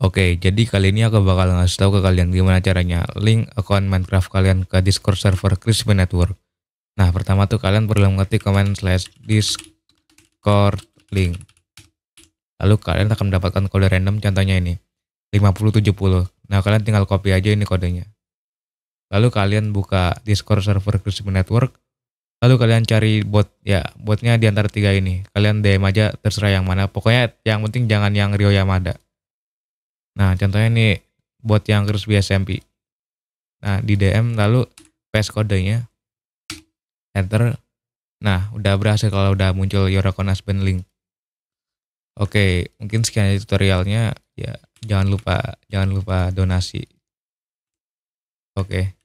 Oke, jadi kali ini aku bakal ngasih tahu ke kalian gimana caranya link account Minecraft kalian ke Discord server Crispy Network. Nah, pertama tuh kalian perlu mengetik command slash discord link. Lalu kalian akan mendapatkan kode random contohnya ini, 5070. Nah, kalian tinggal copy aja ini kodenya. Lalu kalian buka Discord server Crispy Network. Lalu kalian cari bot, ya botnya di antara tiga ini. Kalian DM aja terserah yang mana. Pokoknya yang penting jangan yang Rio Yamada. Nah, contohnya ini buat yang harus biasa SMP. Nah, di DM lalu paste kodenya. Enter. Nah, udah berhasil kalau udah muncul your account link. Oke, mungkin sekian tutorialnya. Ya, jangan lupa jangan lupa donasi. Oke.